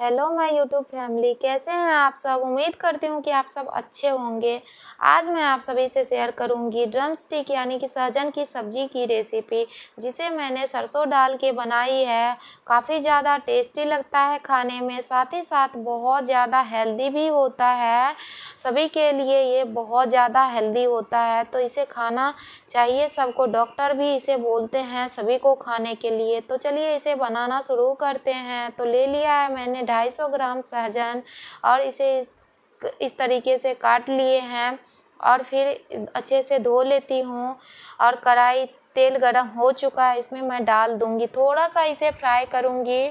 hello my YouTube family कैसे हैं आप सब उम्मीद करती हूँ कि आप सब अच्छे होंगे आज मैं आप सभी से शेयर करूँगी ड्रम स्टिक यानी कि सहजन की सब्जी की रेसिपी जिसे मैंने सरसों डाल के बनाई है काफ़ी ज़्यादा टेस्टी लगता है खाने में साथ ही साथ बहुत ज़्यादा हेल्दी भी होता है सभी के लिए ये बहुत ज़्यादा हेल्दी होता है तो इसे खाना चाहिए सबको डॉक्टर भी इसे बोलते हैं सभी को खाने के लिए तो चलिए इसे बनाना शुरू करते हैं तो ले लिया है मैंने ढाई सौ ग्राम सहजन और इसे इस तरीके से काट लिए हैं और फिर अच्छे से धो लेती हूँ और कढ़ाई तेल गरम हो चुका है इसमें मैं डाल दूंगी थोड़ा सा इसे फ्राई करूंगी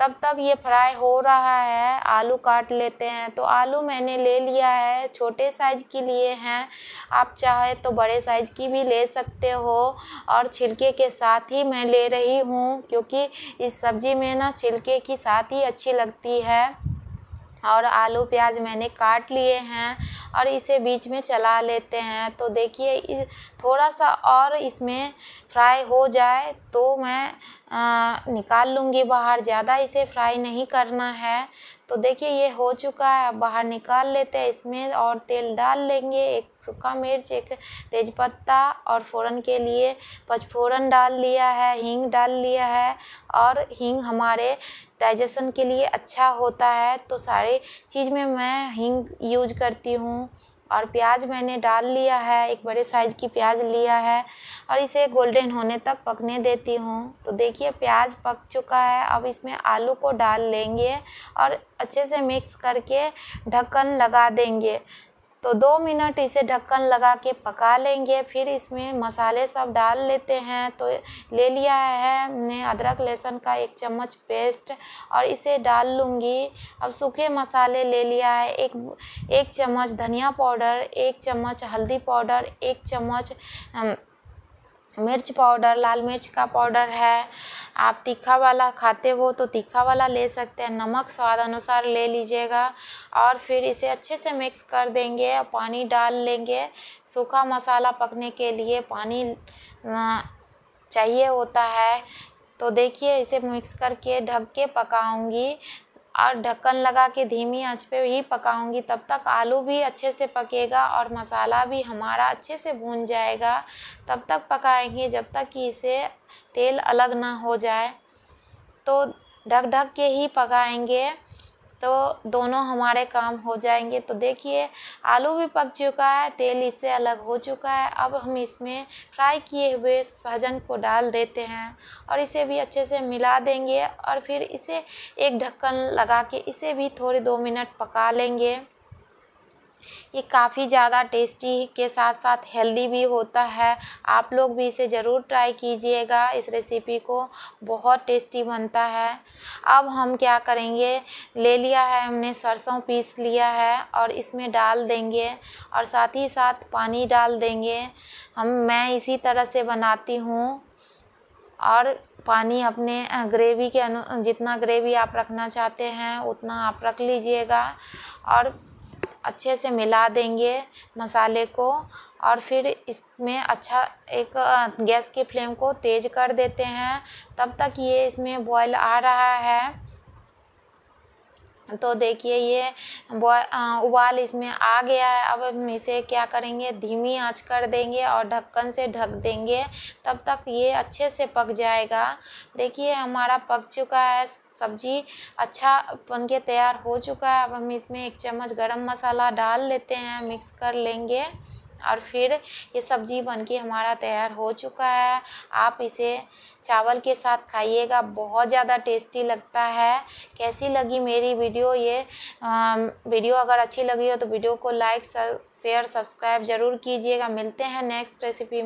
तब तक ये फ्राई हो रहा है आलू काट लेते हैं तो आलू मैंने ले लिया है छोटे साइज के लिए हैं आप चाहे तो बड़े साइज की भी ले सकते हो और छिलके के साथ ही मैं ले रही हूँ क्योंकि इस सब्ज़ी में ना छिलके की साथ ही अच्छी लगती है और आलू प्याज मैंने काट लिए हैं और इसे बीच में चला लेते हैं तो देखिए थोड़ा सा और इसमें फ्राई हो जाए तो मैं आ, निकाल लूँगी बाहर ज़्यादा इसे फ्राई नहीं करना है तो देखिए ये हो चुका है बाहर निकाल लेते हैं इसमें और तेल डाल लेंगे एक सूखा मिर्च एक तेज़पत्ता और फ़ोरन के लिए पचफोरन डाल लिया है हींग डाल लिया है और हींग हमारे डाइजेशन के लिए अच्छा होता है तो सारे चीज़ में मैं हींग यूज करती हूँ और प्याज मैंने डाल लिया है एक बड़े साइज़ की प्याज लिया है और इसे गोल्डन होने तक पकने देती हूँ तो देखिए प्याज पक चुका है अब इसमें आलू को डाल लेंगे और अच्छे से मिक्स करके ढक्कन लगा देंगे तो दो मिनट इसे ढक्कन लगा के पका लेंगे फिर इसमें मसाले सब डाल लेते हैं तो ले लिया है हमने अदरक लहसुन का एक चम्मच पेस्ट और इसे डाल लूँगी अब सूखे मसाले ले लिया है एक एक चम्मच धनिया पाउडर एक चम्मच हल्दी पाउडर एक चम्मच मिर्च पाउडर लाल मिर्च का पाउडर है आप तीखा वाला खाते हो तो तीखा वाला ले सकते हैं नमक स्वाद अनुसार ले लीजिएगा और फिर इसे अच्छे से मिक्स कर देंगे और पानी डाल लेंगे सूखा मसाला पकने के लिए पानी चाहिए होता है तो देखिए इसे मिक्स करके ढक के पकाऊंगी और ढक्कन लगा के धीमी आंच पे ही पकाऊंगी तब तक आलू भी अच्छे से पकेगा और मसाला भी हमारा अच्छे से भून जाएगा तब तक पकाएंगे जब तक कि इसे तेल अलग ना हो जाए तो ढक ढक के ही पकाएंगे तो दोनों हमारे काम हो जाएंगे तो देखिए आलू भी पक चुका है तेल इससे अलग हो चुका है अब हम इसमें फ्राई किए हुए सहजन को डाल देते हैं और इसे भी अच्छे से मिला देंगे और फिर इसे एक ढक्कन लगा के इसे भी थोड़े दो मिनट पका लेंगे ये काफ़ी ज़्यादा टेस्टी के साथ साथ हेल्दी भी होता है आप लोग भी इसे ज़रूर ट्राई कीजिएगा इस रेसिपी को बहुत टेस्टी बनता है अब हम क्या करेंगे ले लिया है हमने सरसों पीस लिया है और इसमें डाल देंगे और साथ ही साथ पानी डाल देंगे हम मैं इसी तरह से बनाती हूँ और पानी अपने ग्रेवी के अनु जितना ग्रेवी आप रखना चाहते हैं उतना आप रख लीजिएगा और अच्छे से मिला देंगे मसाले को और फिर इसमें अच्छा एक गैस की फ्लेम को तेज़ कर देते हैं तब तक ये इसमें बॉयल आ रहा है तो देखिए ये उबाल इसमें आ गया है अब हम इसे क्या करेंगे धीमी आंच कर देंगे और ढक्कन से ढक देंगे तब तक ये अच्छे से पक जाएगा देखिए हमारा पक चुका है सब्जी अच्छा बन के तैयार हो चुका है अब हम इसमें एक चम्मच गरम मसाला डाल लेते हैं मिक्स कर लेंगे और फिर ये सब्जी बनके हमारा तैयार हो चुका है आप इसे चावल के साथ खाइएगा बहुत ज़्यादा टेस्टी लगता है कैसी लगी मेरी वीडियो ये आ, वीडियो अगर अच्छी लगी हो तो वीडियो को लाइक शेयर सब्सक्राइब ज़रूर कीजिएगा मिलते हैं नेक्स्ट रेसिपी